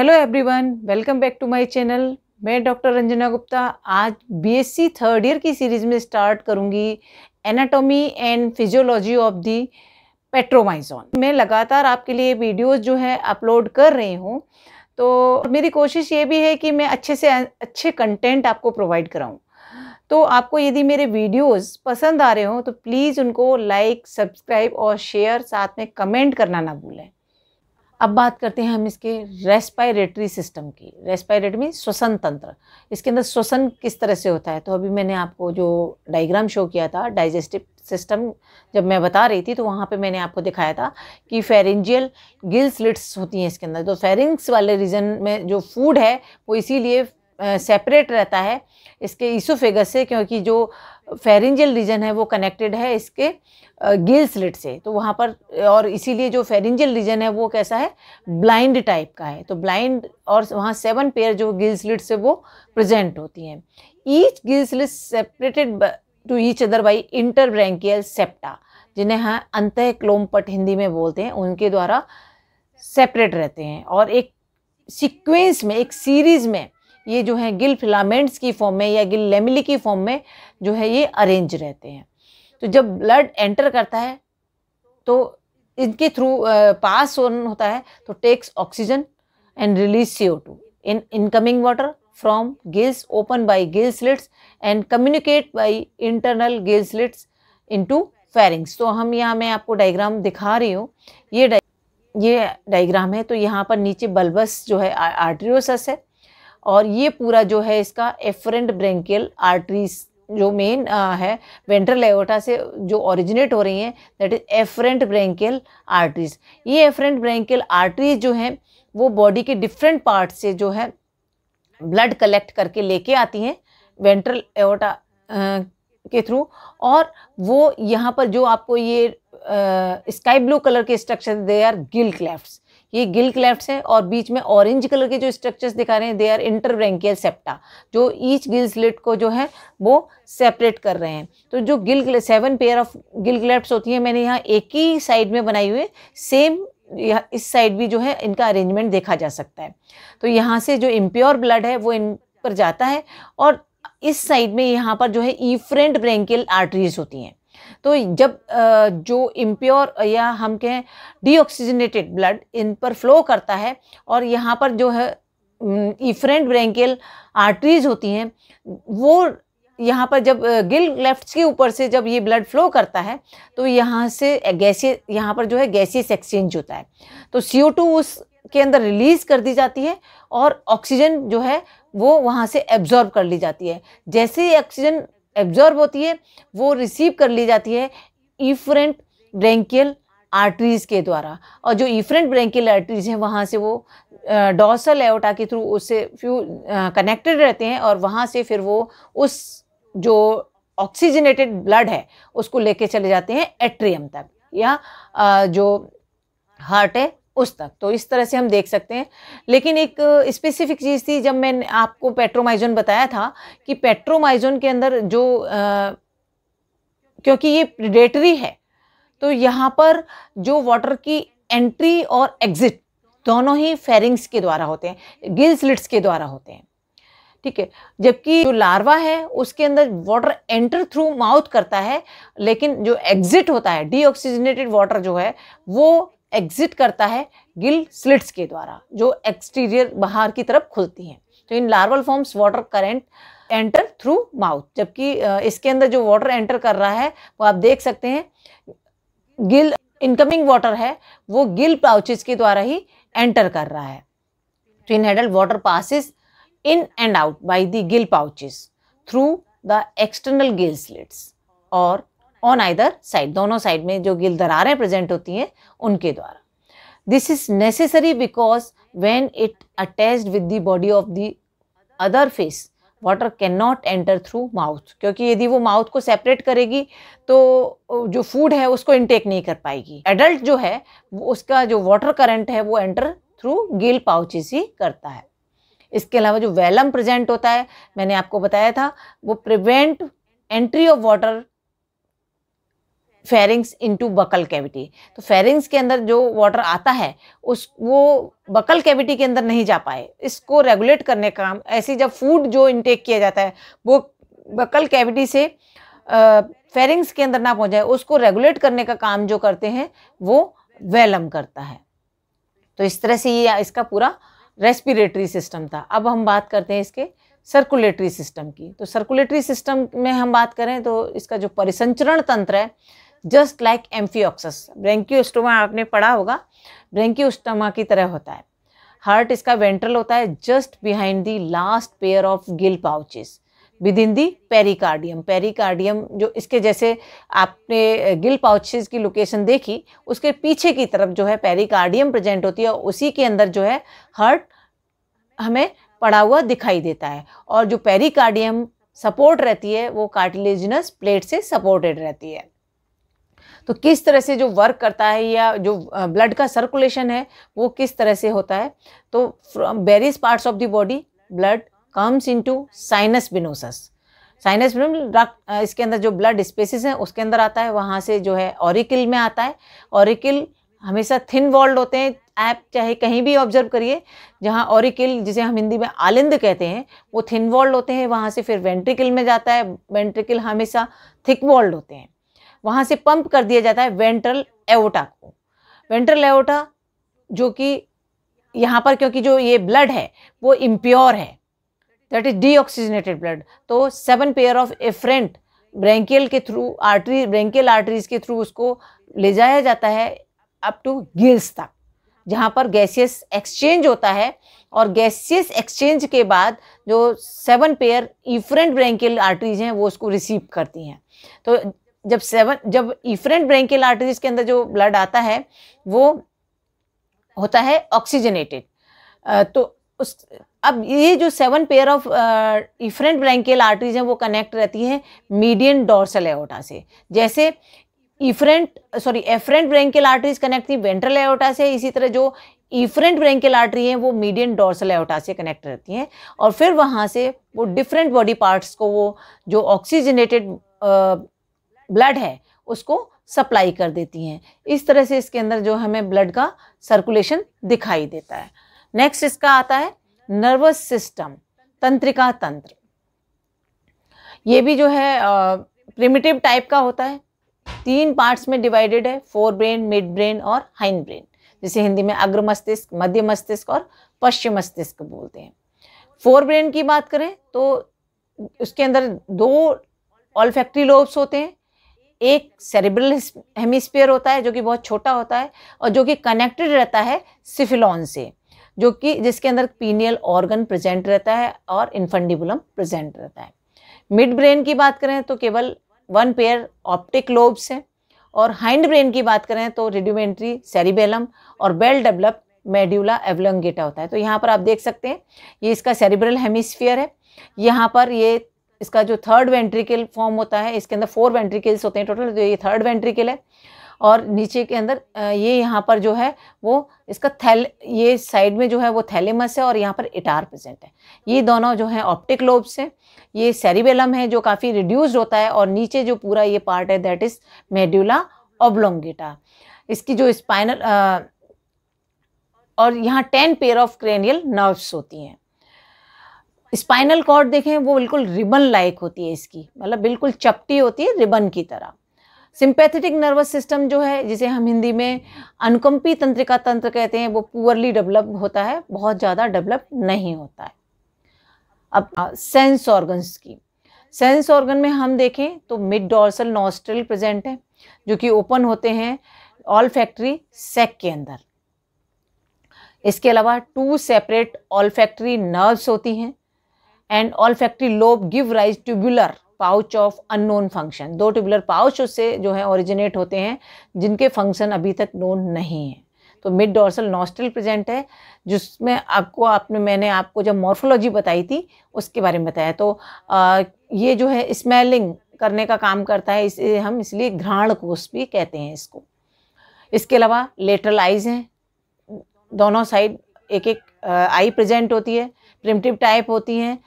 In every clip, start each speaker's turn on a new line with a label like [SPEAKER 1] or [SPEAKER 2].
[SPEAKER 1] Hello everyone welcome back to my channel मैं doctor Ranjana Gupta आज BSc third year की series में स्टार्ट करूंगी anatomy and physiology of the petromyzon मैं लगातार आपके लिए वीडियोस जो है अपलोड कर रही हूं तो मेरी कोशिश ये भी है कि मैं अच्छे से अच्छे कंटेंट आपको प्रोवाइड कराऊँ तो आपको यदि मेरे वीडियोज़ पसंद आ रहे हों तो प्लीज़ उनको लाइक सब्सक्राइब और शेयर साथ में कमेंट करना ना भूलें अब बात करते हैं हम इसके रेस्पायरेटरी सिस्टम की रेस्पायरेटरी मीन श्वसन तंत्र इसके अंदर श्वसन किस तरह से होता है तो अभी मैंने आपको जो डायग्राम शो किया था डाइजेस्टिव सिस्टम जब मैं बता रही थी तो वहाँ पे मैंने आपको दिखाया था कि फेरेंजियल गिल स्लिट्स होती हैं इसके अंदर तो फेरिंग्स वाले रीजन में जो फूड है वो इसीलिए सेपरेट रहता है इसके ईसोफेगस से क्योंकि जो फेरिंजल रीजन है वो कनेक्टेड है इसके गिल स्लिट से तो वहाँ पर और इसीलिए जो फेरिंजल रीजन है वो कैसा है ब्लाइंड टाइप का है तो ब्लाइंड और वहाँ सेवन पेयर जो गिल स्लिट से वो प्रेजेंट होती हैं each gill slit separated to each other by interbranchial septa जिन्हें हाँ अंत क्लोमपट हिंदी में बोलते हैं उनके द्वारा सेपरेट रहते हैं और एक सीक्वेंस में एक सीरीज में ये जो है गिल फिलामेंट्स की फॉर्म में या गिल लेमिली की फॉर्म में जो है ये अरेंज रहते हैं तो जब ब्लड एंटर करता है तो इनके थ्रू पास ऑन होता है तो takes oxygen and release C O two in incoming water from gills open by gill slits and communicate by internal gill slits to pharynx तो हम यहाँ मैं आपको डायग्राम दिखा रही हूँ ये डाइ ये डायग्राम है तो यहाँ पर नीचे बल्बस जो है आर्ट्रियोसस है और ये पूरा जो है इसका एफरेंट ब्रेंकियल आर्टरीज जो मेन है वेंट्रल एवोटा से जो ओरिजिनेट हो रही हैं that is afferent branchial arteries ये एफरेंट ब्रेंकियल आर्टरीज जो हैं वो बॉडी के डिफरेंट पार्ट से जो है ब्लड कलेक्ट करके लेके आती हैं वेंट्रल एवोटा के थ्रू और वो यहाँ पर जो आपको ये स्काई ब्लू कलर के structure they are gill clefts ये गिल क्लेफ्ट है और बीच में ऑरेंज कलर के जो स्ट्रक्चर्स दिखा रहे हैं दे आर इंटरब्रैंकियल सेप्टा जो ईच गिल स्लिट को जो है वो सेपरेट कर रहे हैं तो जो gill seven pair of gill cleft होती हैं मैंने यहाँ एक ही साइड में बनाई हुई सेम यह इस साइड भी जो है इनका अरेंजमेंट देखा जा सकता है तो यहाँ से जो इम्प्योर ब्लड है वो इन पर जाता है और इस साइड में यहाँ पर जो है ईफ्रेंट ब्रेंकियल आर्टरीज होती हैं तो जब जो इम्प्योर या हम कहें डीऑक्सीजनेटेड ब्लड इन पर फ्लो करता है और यहाँ पर जो है इफ्रेंट ब्रेंकेल आर्टरीज होती हैं वो यहाँ पर जब गिल लेफ्ट के ऊपर से जब ये ब्लड फ्लो करता है तो यहाँ से गैसी यहाँ पर जो है गैसीय एक्सचेंज होता है तो सी उस के अंदर रिलीज़ कर दी जाती है और ऑक्सीजन जो है वो वहाँ से एब्जॉर्ब कर ली जाती है जैसे ही ऑक्सीजन एब्जॉर्ब होती है वो रिसीव कर ली जाती है ईफ्रेंट ब्रेंकियल आर्टरीज के द्वारा और जो इफरेंट ब्रेंकियल आर्टरीज हैं वहाँ से वो डॉसल एओटा के थ्रू उससे फ्यू कनेक्टेड रहते हैं और वहाँ से फिर वो उस जो ऑक्सीजनेटेड ब्लड है उसको लेके चले जाते हैं एट्रियम तक या जो हार्ट है उस तक तो इस तरह से हम देख सकते हैं लेकिन एक स्पेसिफिक चीज़ थी जब मैंने आपको पेट्रोमाइजोन बताया था कि पेट्रोमाइजोन के अंदर जो आ, क्योंकि ये प्रिडेटरी है तो यहाँ पर जो वाटर की एंट्री और एग्जिट दोनों ही फेरिंग्स के द्वारा होते हैं गिल्स लिट्स के द्वारा होते हैं ठीक है जबकि जो लार्वा है उसके अंदर वाटर एंटर थ्रू माउथ करता है लेकिन जो एग्जिट होता है डीऑक्सीजनेटेड वाटर जो है वो एग्जिट करता है गिल स्लिट्स के द्वारा जो एक्सटीरियर बाहर की तरफ खुलती हैं तो in larval forms water current enter through mouth जबकि इसके अंदर जो वाटर एंटर कर रहा है वो आप देख सकते हैं गिल इनकमिंग वाटर है वो गिल पाउचेस के द्वारा ही एंटर कर रहा है तो in adult water passes in and out by the gill pouches through the external gill slits और ऑन आइदर साइड दोनों साइड में जो गिल दरारें प्रेजेंट होती हैं उनके द्वारा this is necessary because when it attach with the body of the other face water can not enter through mouth क्योंकि यदि वो माउथ को सेपरेट करेगी तो जो फूड है उसको इनटेक नहीं कर पाएगी एडल्ट जो है उसका जो वाटर करंट है वो एंटर थ्रू गिल पाउचेस ही करता है इसके अलावा जो वेलम प्रेजेंट होता है मैंने आपको बताया था वो prevent entry of water pharynx into buccal cavity तो फेरिंग्स के अंदर जो वाटर आता है उस वो बकल कैविटी के अंदर नहीं जा पाए इसको रेगुलेट करने का काम ऐसे जब फूड जो इनटेक किया जाता है वो बकल कैविटी से फेरिंग्स के अंदर ना पहुंच उसको रेगुलेट करने का काम जो करते हैं वो वेलम करता है तो इस तरह से ये इसका पूरा रेस्पिरेटरी सिस्टम था अब हम बात करते हैं इसके सर्कुलेटरी सिस्टम की तो सर्कुलेटरी सिस्टम में हम बात करें तो इसका जो परिसंचरण तंत्र है जस्ट लाइक एम्फियोक्सस ब्रेंक्यूस्टोमा आपने पढ़ा होगा ब्रेंक्यूस्टोमा की तरह होता है हार्ट इसका वेंट्रल होता है just behind the last pair of gill pouches within the pericardium pericardium जो इसके जैसे आपने गिल पाउचेस की लोकेशन देखी उसके पीछे की तरफ जो है पेरिकार्डियम प्रेजेंट होती है उसी के अंदर जो है हार्ट हमें पड़ा हुआ दिखाई देता है और जो पेरिकार्डियम सपोर्ट रहती है वो कार्टिलेजिनस प्लेट से सपोर्टेड रहती है तो किस तरह से जो वर्क करता है या जो ब्लड का सर्कुलेशन है वो किस तरह से होता है तो from various parts of the body blood comes into sinus venosus sinus बिनोम इसके अंदर जो ब्लड स्पेसिस हैं उसके अंदर आता है वहाँ से जो है ऑरिकिल में आता है ऑरिकिल हमेशा थिन वॉल्ड होते हैं आप चाहे कहीं भी ऑब्जर्व करिए जहाँ ऑरिकिल जिसे हम हिंदी में आलिंद कहते हैं वो थिन वॉल्ड होते हैं वहाँ से फिर वेंट्रिकल में जाता है वेंट्रिकल हमेशा थिक वॉल्ड होते हैं वहाँ से पंप कर दिया जाता है वेंट्रल एओटा को वेंट्रल एओटा जो कि यहाँ पर क्योंकि जो ये ब्लड है वो इम्प्योर है दैट इज डीऑक्सीजनेटेड ब्लड तो seven pair of afferent branchial के थ्रू आर्टरी ब्रेंकियल आर्टरीज के थ्रू उसको ले जाया जाता है अप टू गिल्स तक जहाँ पर गैसियस एक्सचेंज होता है और गैसियस एक्सचेंज के बाद जो seven pair efferent branchial arteries हैं वो उसको रिसीव करती हैं तो जब सेवन जब इफ्रेंट ब्रेंकियल आर्टरीज के अंदर जो ब्लड आता है वो होता है ऑक्सीजनेटेड तो उस अब ये जो seven pair of efferent branchial arteries हैं वो कनेक्ट रहती हैं मीडियन डोर्सल एओटा से जैसे efferent sorry afferent branchial arteries connect थी वेंट्रल एओटा से इसी तरह जो इफ्रेंट ब्रेंकियल आर्टरी हैं वो मीडियन डोर्सल एओटा से कनेक्ट रहती हैं और फिर वहाँ से वो डिफरेंट बॉडी पार्ट्स को वो जो ऑक्सीजनेटेड ब्लड है उसको सप्लाई कर देती हैं इस तरह से इसके अंदर जो हमें ब्लड का सर्कुलेशन दिखाई देता है नेक्स्ट इसका आता है नर्वस सिस्टम तंत्रिका तंत्र ये भी जो है प्रिमिटिव टाइप का होता है तीन पार्ट्स में डिवाइडेड है फोर ब्रेन मिड ब्रेन और हाइन ब्रेन जिसे हिंदी में अग्र मस्तिष्क मध्य मस्तिष्क और पश्चिम मस्तिष्क बोलते हैं फोर ब्रेन की बात करें तो उसके अंदर दो ऑल लोब्स होते हैं एक सेरेब्रल हेमिस्फीयर होता है जो कि बहुत छोटा होता है और जो कि कनेक्टेड रहता है सिफिलॉन से जो कि जिसके अंदर पीनियल ऑर्गन प्रेजेंट रहता है और इन्फंडिबुलम प्रेजेंट रहता है मिड ब्रेन की बात करें तो केवल वन पेयर ऑप्टिक लोब्स हैं और हाइंड ब्रेन की बात करें तो रेडिमेंट्री सेरिबेलम और वेल डेवलप मेड्यूला एवलंगेटा होता है तो यहाँ पर आप देख सकते हैं ये इसका सेरिब्रल हेमिस्फीयर है यहाँ पर ये इसका जो थर्ड वेंट्रिकल फॉर्म होता है इसके अंदर फोर वेंट्रिकल्स होते हैं टोटल तो ये थर्ड वेंट्रिकल है और नीचे के अंदर ये यहाँ पर जो है वो इसका थैल ये साइड में जो है वो थैलेमस है और यहाँ पर इटार प्रेजेंट है ये दोनों जो है ऑप्टिक लोब्स हैं ये सेरिबेलम है जो काफ़ी रिड्यूस्ड होता है और नीचे जो पूरा ये पार्ट है दैट इज़ मेड्यूला ऑब्लोंगेटा इसकी जो स्पाइनल और यहाँ ten pair of cranial nerves होती हैं स्पाइनल कॉर्ड देखें वो बिल्कुल रिबन लाइक होती है इसकी मतलब बिल्कुल चपटी होती है रिबन की तरह सिंपैथेटिक नर्वस सिस्टम जो है जिसे हम हिंदी में अनुकंपी तंत्रिका तंत्र कहते हैं वो पुअरली डेवलप होता है बहुत ज़्यादा डेवलप नहीं होता है अब सेंस ऑर्गन्स की सेंस ऑर्गन में हम देखें तो मिड डॉर्सल नॉस्ट्रल प्रेजेंट है जो कि ओपन होते हैं ऑल फैक्ट्री सेक के अंदर इसके अलावा two separate olfactory nerves होती हैं and olfactory lobe give rise tubular pouch of unknown function दो ट्यूबुलर पाउच उससे जो है ओरिजिनेट होते हैं जिनके फंक्शन अभी तक नोन नहीं है तो मिड डोर्सल नॉस्ट्रल प्रेजेंट है जिसमें आपको आपने मैंने आपको जब मॉर्फोलॉजी बताई थी उसके बारे में बताया तो आ, ये जो है स्मेलिंग करने का काम करता है इसे हम इसलिए घ्राण कोष भी कहते हैं इसको इसके अलावा लेटरल आइज हैं दोनों साइड एक एक आई प्रेजेंट होती है प्रिमटिव टाइप होती हैं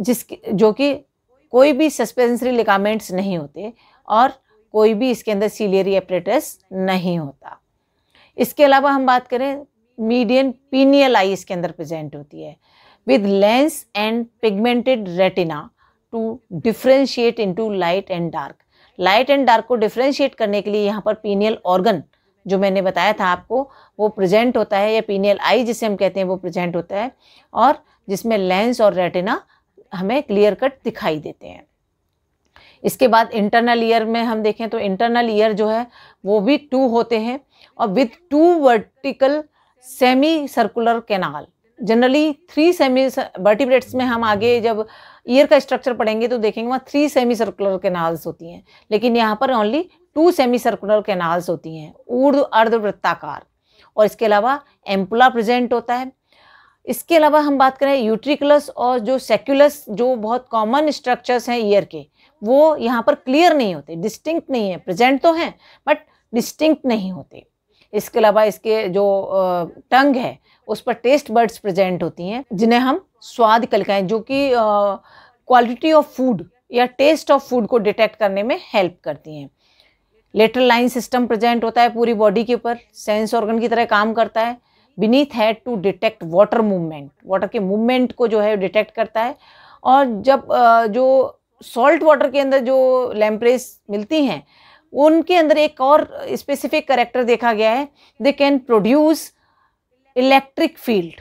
[SPEAKER 1] जिस जो कि कोई भी सस्पेंसरी लिगामेंट्स नहीं होते और कोई भी इसके अंदर सीलियरी एपरेटस नहीं होता इसके अलावा हम बात करें मीडियन पीनियल आई इसके अंदर प्रेजेंट होती है with lens and pigmented retina to differentiate into light and dark light and dark को डिफ्रेंशिएट करने के लिए यहाँ पर पीनियल ऑर्गन जो मैंने बताया था आपको वो प्रेजेंट होता है या पीनियल आई जिसे हम कहते हैं वो प्रेजेंट होता है और जिसमें लेंस और रेटिना हमें क्लियर कट दिखाई देते हैं इसके बाद इंटरनल ईयर में हम देखें तो इंटरनल ईयर जो है वो भी टू होते हैं और with two vertical semi circular canal generally three semi vertebrates में हम आगे जब ईयर का स्ट्रक्चर पढ़ेंगे तो देखेंगे वहाँ थ्री सेमी सर्कुलर कैनाल्स होती हैं लेकिन यहाँ पर only two semi circular canals होती हैं ऊर्ध अर्ध वृत्ताकार और इसके अलावा एम्पुला प्रेजेंट होता है इसके अलावा हम बात करें यूट्रिकुलस और जो सेक्युलस जो बहुत कॉमन स्ट्रक्चर्स हैं ईयर के वो यहाँ पर क्लियर नहीं होते डिस्टिंक्ट नहीं है प्रेजेंट तो हैं बट डिस्टिंक्ट नहीं होते इसके अलावा इसके जो टंग है उस पर टेस्ट बर्ड्स प्रेजेंट होती हैं जिन्हें हम स्वाद कलिकाएँ जो कि क्वालिटी ऑफ फूड या टेस्ट ऑफ फूड को डिटेक्ट करने में हेल्प करती हैं लेटर लाइन सिस्टम प्रेजेंट होता है पूरी बॉडी के ऊपर सेंस ऑर्गन की तरह काम करता है बीनीथ है to detect water movement water के मूवमेंट को जो है डिटेक्ट करता है और जब जो सॉल्ट वाटर के अंदर जो लैम्प्रेस मिलती हैं उनके अंदर एक और स्पेसिफिक करेक्टर देखा गया है they can produce electric field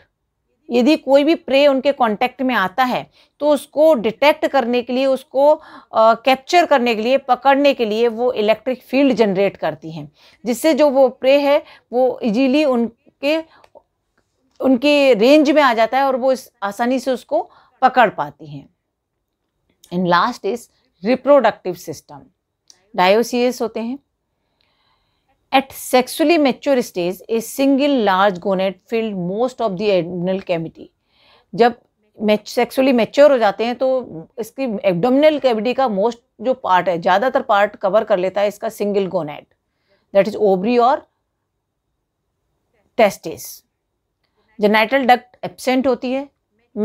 [SPEAKER 1] यदि कोई भी प्रे उनके कांटेक्ट में आता है तो उसको डिटेक्ट करने के लिए उसको कैप्चर करने के लिए पकड़ने के लिए वो इलेक्ट्रिक फील्ड जनरेट करती हैं जिससे जो वो प्रे है वो इजीली उनके उनके रेंज में आ जाता है और वो इस आसानी से उसको पकड़ पाती हैं and last is reproductive system dioecious होते हैं at sexually mature stage a single large gonad filled most of the abdominal cavity. जब सेक्सुअली मेच्योर हो जाते हैं तो इसकी एबडोमिनल कैविटी का मोस्ट जो पार्ट है ज़्यादातर पार्ट कवर कर लेता है इसका single gonad that is ovary और टेस्टिस जेनाइटल डक्ट एबसेंट होती है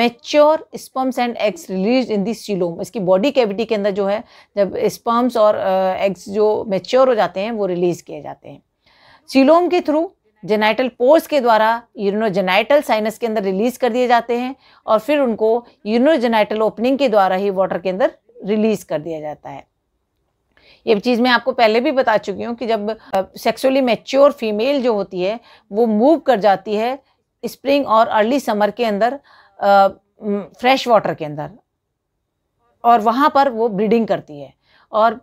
[SPEAKER 1] mature sperms and eggs release in the coelom इसकी बॉडी कैविटी के अंदर जो है जब स्पम्स और एग्स जो मेच्योर हो जाते हैं वो रिलीज किए जाते हैं सीलोम के थ्रू जेनाइटल पोर्स के द्वारा यूरिनोजेनाइटल साइनस के अंदर रिलीज कर दिए जाते हैं और फिर उनको यूरिनोजेनाइटल ओपनिंग के द्वारा ही वाटर के अंदर रिलीज कर दिया जाता है ये चीज़ मैं आपको पहले भी बता चुकी हूँ कि जब सेक्सुअली मेच्योर फीमेल जो होती है वो मूव कर जाती है स्प्रिंग और अर्ली समर के अंदर फ्रेश वाटर के अंदर और वहाँ पर वो ब्रीडिंग करती है और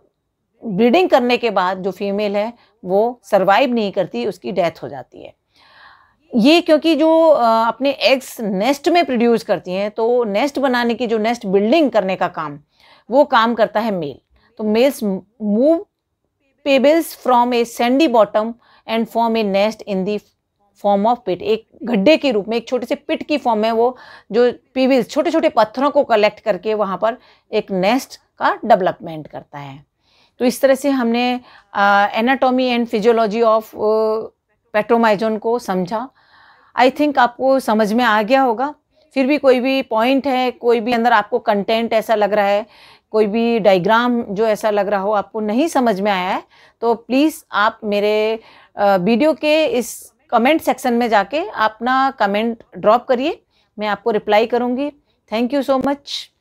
[SPEAKER 1] ब्रीडिंग करने के बाद जो फीमेल है वो सरवाइव नहीं करती उसकी डेथ हो जाती है ये क्योंकि जो अपने एग्स नेस्ट में प्रोड्यूस करती हैं तो नेस्ट बनाने की जो नेस्ट बिल्डिंग करने का काम वो काम करता है मेल तो males move pebbles from a sandy bottom and form a nest in the form of pit एक गड्ढे के रूप में एक छोटे से पिट की फॉर्म में वो जो पीवीज छोटे छोटे पत्थरों को कलेक्ट करके वहाँ पर एक नेस्ट का डेवलपमेंट करता है तो इस तरह से हमने anatomy and physiology of petromyzon को समझा आई थिंक आपको समझ में आ गया होगा फिर भी कोई भी पॉइंट है कोई भी अंदर आपको कंटेंट ऐसा लग रहा है कोई भी डायग्राम जो ऐसा लग रहा हो आपको नहीं समझ में आया है तो प्लीज़ आप मेरे वीडियो के इस कमेंट सेक्शन में जाके अपना कमेंट ड्रॉप करिए मैं आपको रिप्लाई करूँगी थैंक यू सो मच